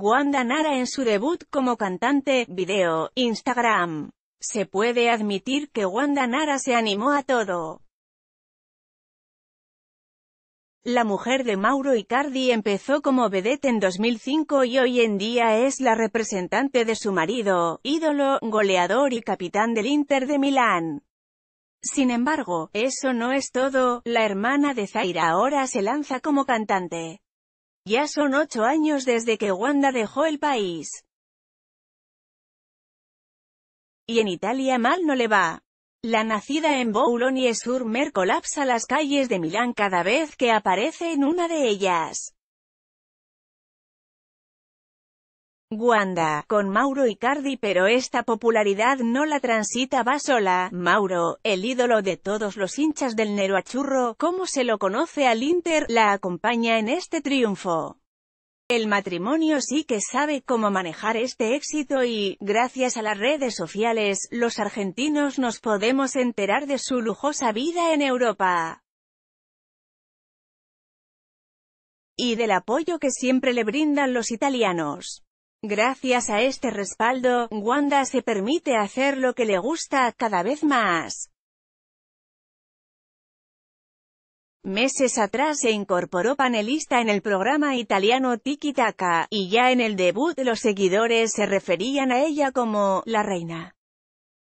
Wanda Nara en su debut como cantante, video, Instagram. Se puede admitir que Wanda Nara se animó a todo. La mujer de Mauro Icardi empezó como vedette en 2005 y hoy en día es la representante de su marido, ídolo, goleador y capitán del Inter de Milán. Sin embargo, eso no es todo, la hermana de Zaira ahora se lanza como cantante. Ya son ocho años desde que Wanda dejó el país. Y en Italia mal no le va. La nacida en Boulogne-sur-Mer colapsa las calles de Milán cada vez que aparece en una de ellas. Wanda, con Mauro Icardi pero esta popularidad no la transita va sola, Mauro, el ídolo de todos los hinchas del Neroachurro, como se lo conoce al Inter, la acompaña en este triunfo. El matrimonio sí que sabe cómo manejar este éxito y, gracias a las redes sociales, los argentinos nos podemos enterar de su lujosa vida en Europa. Y del apoyo que siempre le brindan los italianos. Gracias a este respaldo, Wanda se permite hacer lo que le gusta, cada vez más. Meses atrás se incorporó panelista en el programa italiano Tiki Taka, y ya en el debut los seguidores se referían a ella como «la reina».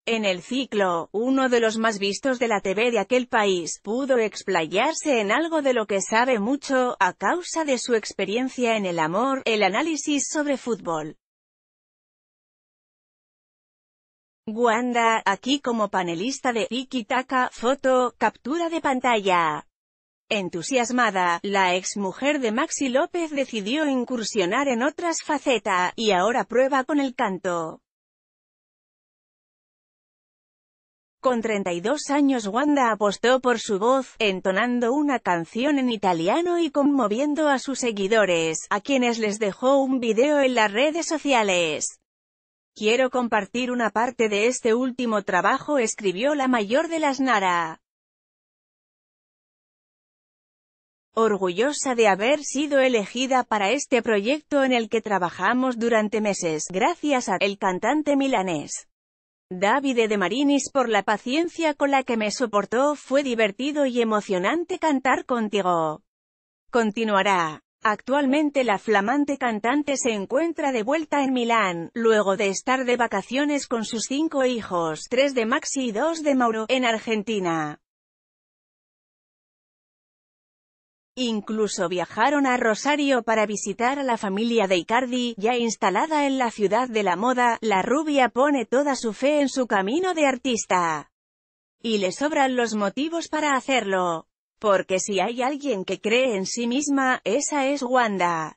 En el ciclo, uno de los más vistos de la TV de aquel país, pudo explayarse en algo de lo que sabe mucho, a causa de su experiencia en el amor, el análisis sobre fútbol. Wanda, aquí como panelista de Tiki Taka, foto, captura de pantalla. Entusiasmada, la exmujer de Maxi López decidió incursionar en otras facetas, y ahora prueba con el canto. Con 32 años Wanda apostó por su voz, entonando una canción en italiano y conmoviendo a sus seguidores, a quienes les dejó un video en las redes sociales. Quiero compartir una parte de este último trabajo escribió la mayor de las Nara. Orgullosa de haber sido elegida para este proyecto en el que trabajamos durante meses, gracias a el cantante milanés. Davide de Marinis por la paciencia con la que me soportó, fue divertido y emocionante cantar contigo. Continuará. Actualmente la flamante cantante se encuentra de vuelta en Milán, luego de estar de vacaciones con sus cinco hijos, tres de Maxi y dos de Mauro, en Argentina. Incluso viajaron a Rosario para visitar a la familia de Icardi, ya instalada en la ciudad de la moda, la rubia pone toda su fe en su camino de artista. Y le sobran los motivos para hacerlo. Porque si hay alguien que cree en sí misma, esa es Wanda.